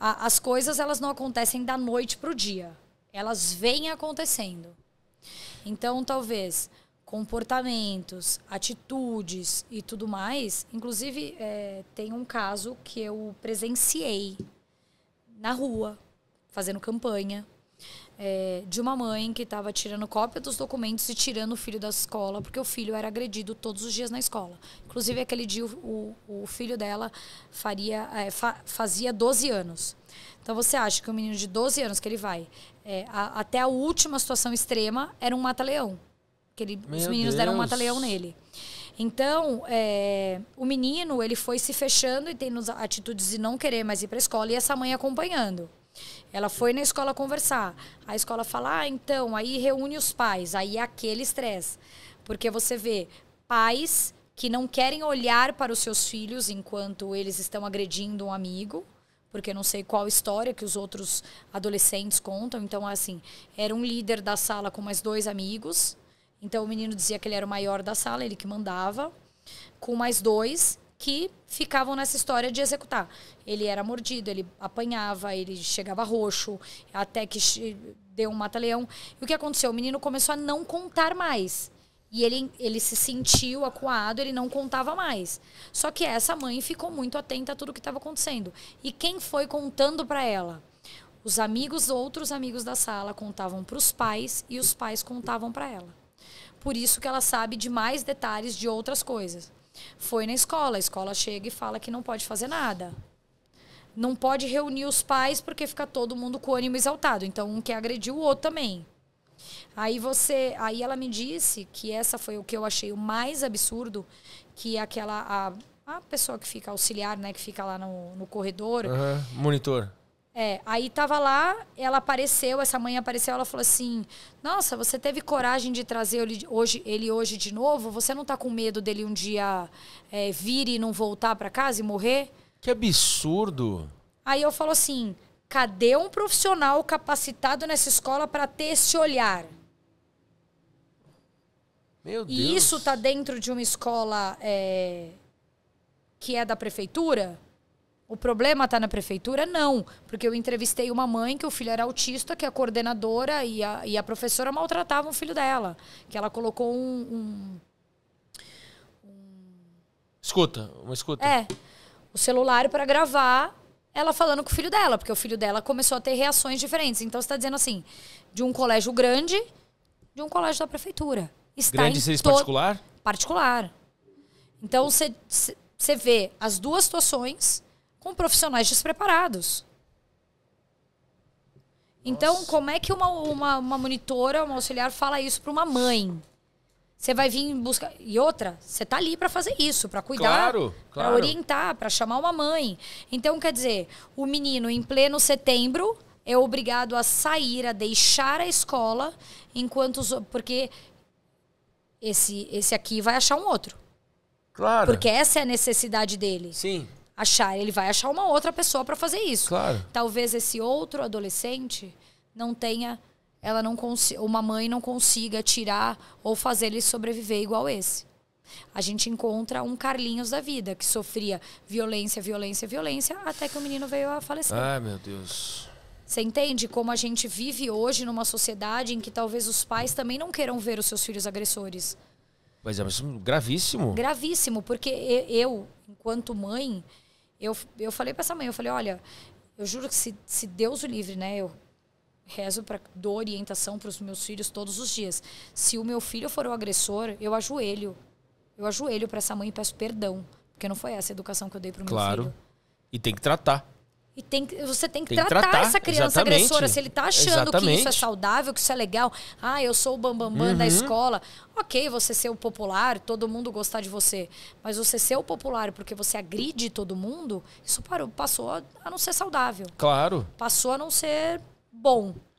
a, as coisas elas não acontecem da noite para o dia. Elas vêm acontecendo. Então, talvez comportamentos, atitudes e tudo mais. Inclusive, é, tem um caso que eu presenciei na rua, fazendo campanha é, de uma mãe que estava tirando cópia dos documentos e tirando o filho da escola, porque o filho era agredido todos os dias na escola. Inclusive, aquele dia, o, o filho dela faria, é, fa, fazia 12 anos. Então, você acha que um menino de 12 anos que ele vai, é, a, até a última situação extrema, era um mata-leão. Ele, os meninos Deus. deram um mata-leão nele. Então, é, o menino, ele foi se fechando e tendo atitudes de não querer mais ir para a escola e essa mãe acompanhando. Ela foi na escola conversar. A escola fala: ah, então, aí reúne os pais. Aí é aquele estresse. Porque você vê pais que não querem olhar para os seus filhos enquanto eles estão agredindo um amigo, porque não sei qual história que os outros adolescentes contam. Então, assim, era um líder da sala com mais dois amigos. Então, o menino dizia que ele era o maior da sala, ele que mandava, com mais dois que ficavam nessa história de executar. Ele era mordido, ele apanhava, ele chegava roxo, até que deu um mata-leão. E o que aconteceu? O menino começou a não contar mais. E ele, ele se sentiu acuado, ele não contava mais. Só que essa mãe ficou muito atenta a tudo que estava acontecendo. E quem foi contando para ela? Os amigos, outros amigos da sala contavam para os pais e os pais contavam para ela. Por isso que ela sabe de mais detalhes de outras coisas. Foi na escola, a escola chega e fala que não pode fazer nada. Não pode reunir os pais porque fica todo mundo com o ânimo exaltado. Então um quer agredir o outro também. Aí você, aí ela me disse que essa foi o que eu achei o mais absurdo, que é aquela a, a pessoa que fica auxiliar, né, que fica lá no, no corredor, uhum, monitor é, aí tava lá, ela apareceu, essa mãe apareceu, ela falou assim: Nossa, você teve coragem de trazer ele hoje, ele hoje de novo? Você não tá com medo dele um dia é, vir e não voltar para casa e morrer? Que absurdo! Aí eu falo assim: cadê um profissional capacitado nessa escola para ter esse olhar? Meu Deus. E isso tá dentro de uma escola é, que é da prefeitura? O problema está na prefeitura? Não, porque eu entrevistei uma mãe que o filho era autista, que a coordenadora e a, e a professora maltratavam o filho dela, que ela colocou um, um, um... escuta, uma escuta. É, o celular para gravar ela falando com o filho dela, porque o filho dela começou a ter reações diferentes. Então está dizendo assim, de um colégio grande, de um colégio da prefeitura. Está grande seria to... particular? Particular. Então você vê as duas situações com profissionais despreparados. Então, Nossa. como é que uma, uma, uma, monitora, uma auxiliar fala isso para uma mãe? Você vai vir buscar. E outra, você tá ali para fazer isso, para cuidar, claro, claro. para orientar, para chamar uma mãe. Então, quer dizer, o menino em pleno setembro é obrigado a sair, a deixar a escola, enquanto os, porque esse esse aqui vai achar um outro. Claro. Porque essa é a necessidade dele. Sim achar, ele vai achar uma outra pessoa para fazer isso. Claro. Talvez esse outro adolescente não tenha ela não uma mãe não consiga tirar ou fazer ele sobreviver igual esse. A gente encontra um Carlinhos da vida que sofria violência, violência, violência até que o menino veio a falecer. Ai, meu Deus. Você entende como a gente vive hoje numa sociedade em que talvez os pais também não queiram ver os seus filhos agressores. Mas é gravíssimo. Gravíssimo, porque eu, enquanto mãe, eu, eu falei para essa mãe, eu falei, olha, eu juro que se, se Deus o livre, né? Eu rezo para dou orientação para os meus filhos todos os dias. Se o meu filho for o agressor, eu ajoelho. Eu ajoelho para essa mãe e peço perdão, porque não foi essa a educação que eu dei para o claro. meu filho. Claro. E tem que tratar. E tem que, você tem que, tem tratar, que tratar, essa criança exatamente. agressora. Se ele está achando exatamente. que isso é saudável, que isso é legal. Ah, eu sou o bambambam bam, bam uhum. da escola. Ok, você ser o popular, todo mundo gostar de você. Mas você ser o popular porque você agride todo mundo, isso parou, passou a não ser saudável. Claro. Passou a não ser bom.